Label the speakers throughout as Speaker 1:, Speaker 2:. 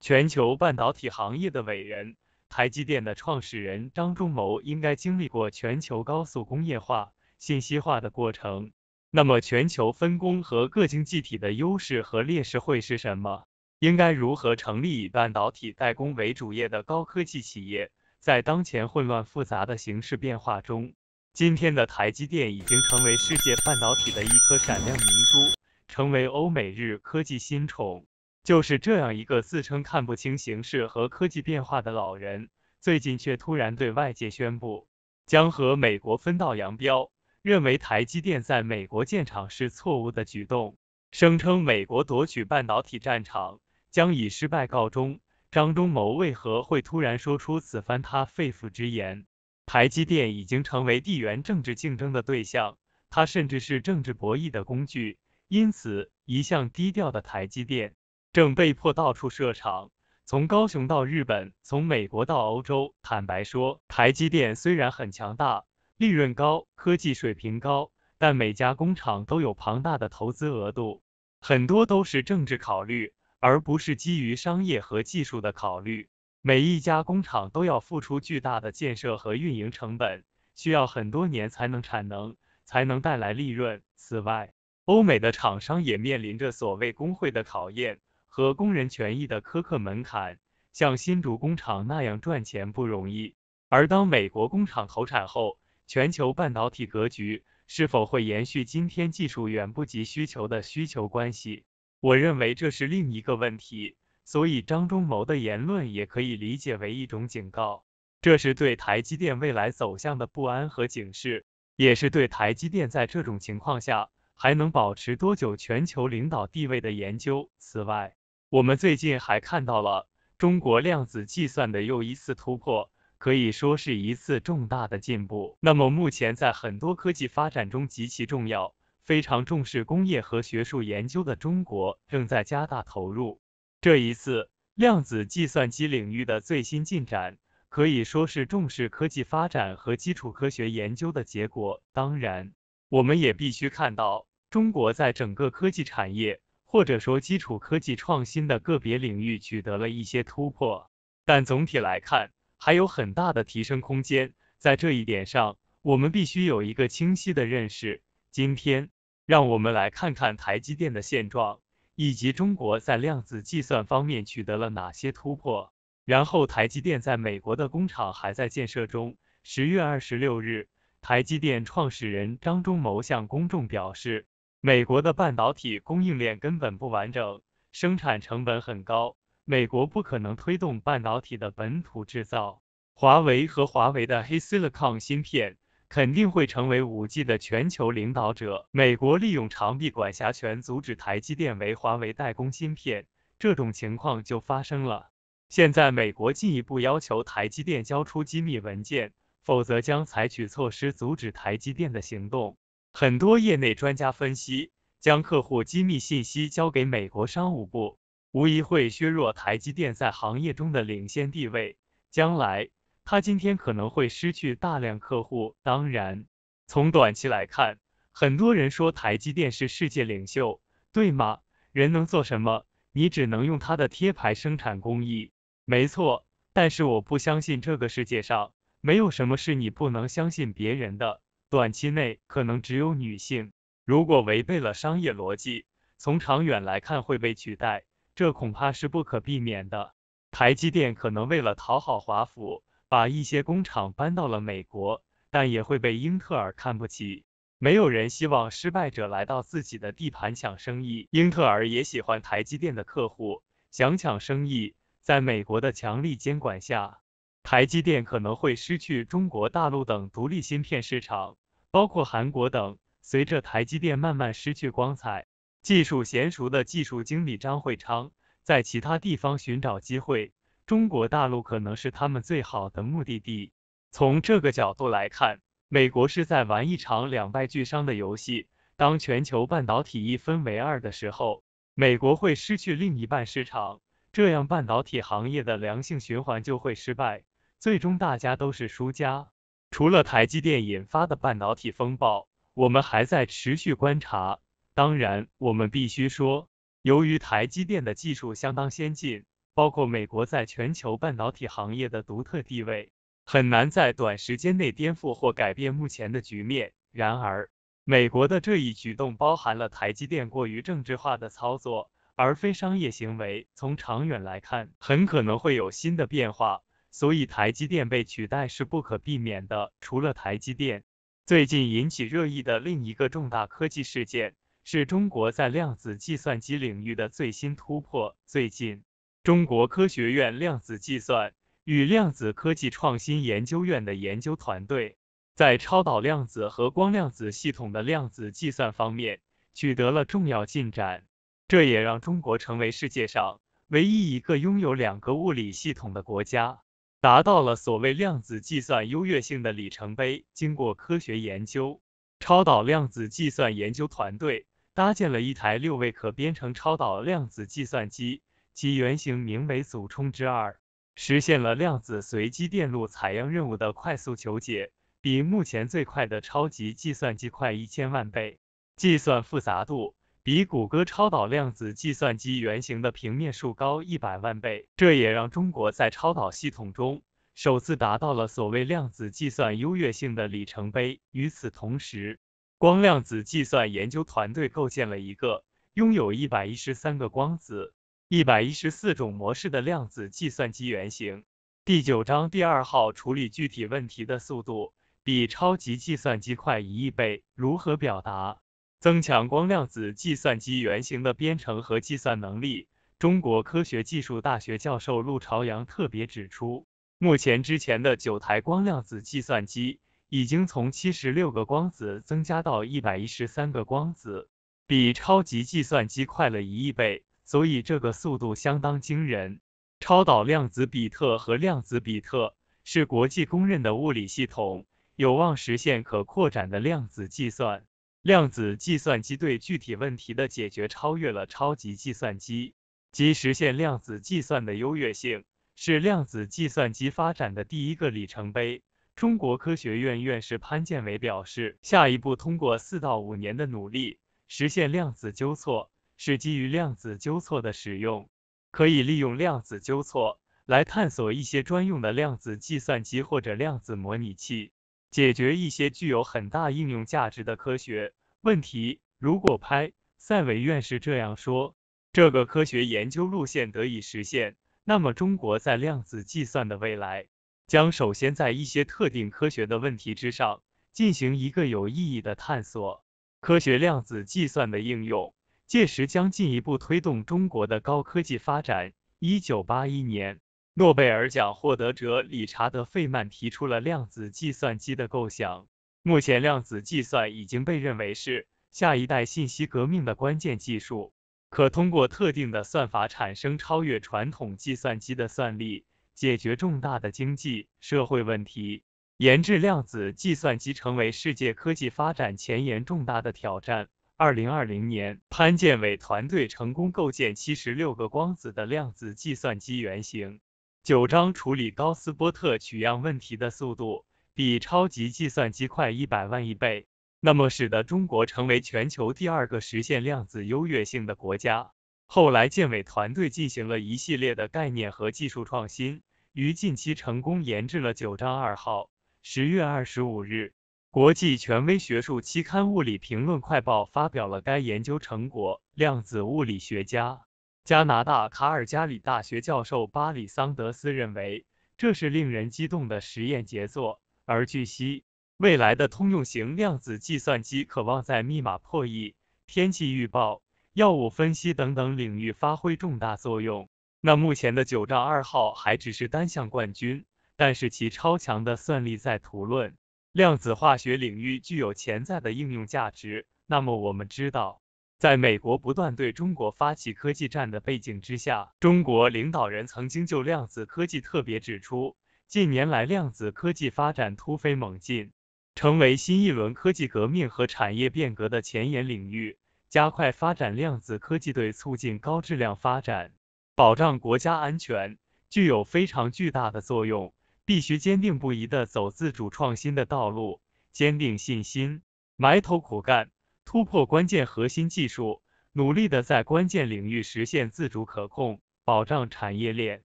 Speaker 1: 全球半导体行业的伟人，台积电的创始人张忠谋应该经历过全球高速工业化、信息化的过程。那么全球分工和各经济体的优势和劣势会是什么？应该如何成立以半导体代工为主业的高科技企业？在当前混乱复杂的形势变化中，今天的台积电已经成为世界半导体的一颗闪亮明珠，成为欧美日科技新宠。就是这样一个自称看不清形势和科技变化的老人，最近却突然对外界宣布将和美国分道扬镳，认为台积电在美国建厂是错误的举动，声称美国夺取半导体战场将以失败告终。张忠谋为何会突然说出此番他肺腑之言？台积电已经成为地缘政治竞争的对象，它甚至是政治博弈的工具，因此一向低调的台积电。正被迫到处设厂，从高雄到日本，从美国到欧洲。坦白说，台积电虽然很强大，利润高，科技水平高，但每家工厂都有庞大的投资额度，很多都是政治考虑，而不是基于商业和技术的考虑。每一家工厂都要付出巨大的建设和运营成本，需要很多年才能产能，才能带来利润。此外，欧美的厂商也面临着所谓工会的考验。和工人权益的苛刻门槛，像新竹工厂那样赚钱不容易。而当美国工厂投产后，全球半导体格局是否会延续今天技术远不及需求的需求关系？我认为这是另一个问题。所以张忠谋的言论也可以理解为一种警告，这是对台积电未来走向的不安和警示，也是对台积电在这种情况下还能保持多久全球领导地位的研究。此外，我们最近还看到了中国量子计算的又一次突破，可以说是一次重大的进步。那么，目前在很多科技发展中极其重要、非常重视工业和学术研究的中国，正在加大投入。这一次量子计算机领域的最新进展，可以说是重视科技发展和基础科学研究的结果。当然，我们也必须看到，中国在整个科技产业。或者说，基础科技创新的个别领域取得了一些突破，但总体来看，还有很大的提升空间。在这一点上，我们必须有一个清晰的认识。今天，让我们来看看台积电的现状，以及中国在量子计算方面取得了哪些突破。然后，台积电在美国的工厂还在建设中。十月二十六日，台积电创始人张忠谋向公众表示。美国的半导体供应链根本不完整，生产成本很高，美国不可能推动半导体的本土制造。华为和华为的 Silicon 芯片肯定会成为五 G 的全球领导者。美国利用长臂管辖权阻止台积电为华为代工芯片，这种情况就发生了。现在美国进一步要求台积电交出机密文件，否则将采取措施阻止台积电的行动。很多业内专家分析，将客户机密信息交给美国商务部，无疑会削弱台积电在行业中的领先地位。将来，他今天可能会失去大量客户。当然，从短期来看，很多人说台积电是世界领袖，对吗？人能做什么？你只能用它的贴牌生产工艺。没错，但是我不相信这个世界上没有什么是你不能相信别人的。短期内可能只有女性，如果违背了商业逻辑，从长远来看会被取代，这恐怕是不可避免的。台积电可能为了讨好华府，把一些工厂搬到了美国，但也会被英特尔看不起。没有人希望失败者来到自己的地盘抢生意，英特尔也喜欢台积电的客户，想抢生意。在美国的强力监管下，台积电可能会失去中国大陆等独立芯片市场。包括韩国等，随着台积电慢慢失去光彩，技术娴熟的技术经理张惠昌在其他地方寻找机会，中国大陆可能是他们最好的目的地。从这个角度来看，美国是在玩一场两败俱伤的游戏。当全球半导体一分为二的时候，美国会失去另一半市场，这样半导体行业的良性循环就会失败，最终大家都是输家。除了台积电引发的半导体风暴，我们还在持续观察。当然，我们必须说，由于台积电的技术相当先进，包括美国在全球半导体行业的独特地位，很难在短时间内颠覆或改变目前的局面。然而，美国的这一举动包含了台积电过于政治化的操作，而非商业行为。从长远来看，很可能会有新的变化。所以台积电被取代是不可避免的。除了台积电，最近引起热议的另一个重大科技事件是中国在量子计算机领域的最新突破。最近，中国科学院量子计算与量子科技创新研究院的研究团队在超导量子和光量子系统的量子计算方面取得了重要进展，这也让中国成为世界上唯一一个拥有两个物理系统的国家。达到了所谓量子计算优越性的里程碑。经过科学研究，超导量子计算研究团队搭建了一台六位可编程超导量子计算机，其原型名为祖冲之二，实现了量子随机电路采样任务的快速求解，比目前最快的超级计算机快一千万倍。计算复杂度。比谷歌超导量子计算机原型的平面数高一百万倍，这也让中国在超导系统中首次达到了所谓量子计算优越性的里程碑。与此同时，光量子计算研究团队构建了一个拥有一百一十三个光子、一百一十四种模式的量子计算机原型。第九章第二号处理具体问题的速度比超级计算机快一亿倍，如何表达？增强光量子计算机原型的编程和计算能力，中国科学技术大学教授陆朝阳特别指出，目前之前的九台光量子计算机已经从七十六个光子增加到一百一十三个光子，比超级计算机快了一亿倍，所以这个速度相当惊人。超导量子比特和量子比特是国际公认的物理系统，有望实现可扩展的量子计算。量子计算机对具体问题的解决超越了超级计算机，即实现量子计算的优越性，是量子计算机发展的第一个里程碑。中国科学院院士潘建伟表示，下一步通过四到五年的努力，实现量子纠错，是基于量子纠错的使用，可以利用量子纠错来探索一些专用的量子计算机或者量子模拟器。解决一些具有很大应用价值的科学问题。如果拍赛维院士这样说，这个科学研究路线得以实现，那么中国在量子计算的未来将首先在一些特定科学的问题之上进行一个有意义的探索。科学量子计算的应用，届时将进一步推动中国的高科技发展。一九八一年。诺贝尔奖获得者理查德·费曼提出了量子计算机的构想。目前，量子计算已经被认为是下一代信息革命的关键技术，可通过特定的算法产生超越传统计算机的算力，解决重大的经济社会问题。研制量子计算机成为世界科技发展前沿重大的挑战。2020年，潘建伟团队成功构建76个光子的量子计算机原型。九章处理高斯波特取样问题的速度比超级计算机快一百万亿倍，那么使得中国成为全球第二个实现量子优越性的国家。后来，建委团队进行了一系列的概念和技术创新，于近期成功研制了九章二号。十月二十五日，国际权威学术期刊《物理评论快报》发表了该研究成果。量子物理学家。加拿大卡尔加里大学教授巴里桑德斯认为，这是令人激动的实验杰作。而据悉，未来的通用型量子计算机渴望在密码破译、天气预报、药物分析等等领域发挥重大作用。那目前的九丈二号还只是单项冠军，但是其超强的算力在图论、量子化学领域具有潜在的应用价值。那么我们知道。在美国不断对中国发起科技战的背景之下，中国领导人曾经就量子科技特别指出，近年来量子科技发展突飞猛进，成为新一轮科技革命和产业变革的前沿领域。加快发展量子科技对促进高质量发展、保障国家安全，具有非常巨大的作用，必须坚定不移的走自主创新的道路，坚定信心，埋头苦干。突破关键核心技术，努力的在关键领域实现自主可控，保障产业链、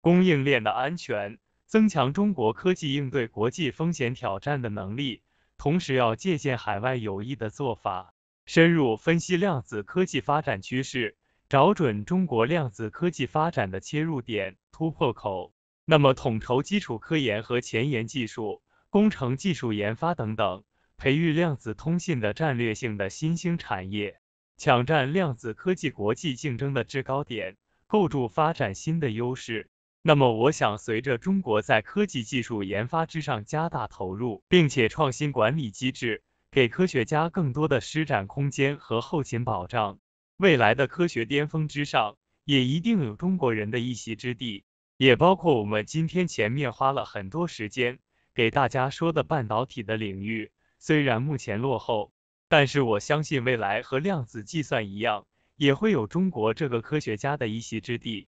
Speaker 1: 供应链的安全，增强中国科技应对国际风险挑战的能力。同时，要借鉴海外有益的做法，深入分析量子科技发展趋势，找准中国量子科技发展的切入点、突破口。那么，统筹基础科研和前沿技术、工程技术研发等等。培育量子通信的战略性的新兴产业，抢占量子科技国际竞争的制高点，构筑发展新的优势。那么，我想随着中国在科技技术研发之上加大投入，并且创新管理机制，给科学家更多的施展空间和后勤保障，未来的科学巅峰之上，也一定有中国人的一席之地。也包括我们今天前面花了很多时间给大家说的半导体的领域。虽然目前落后，但是我相信未来和量子计算一样，也会有中国这个科学家的一席之地。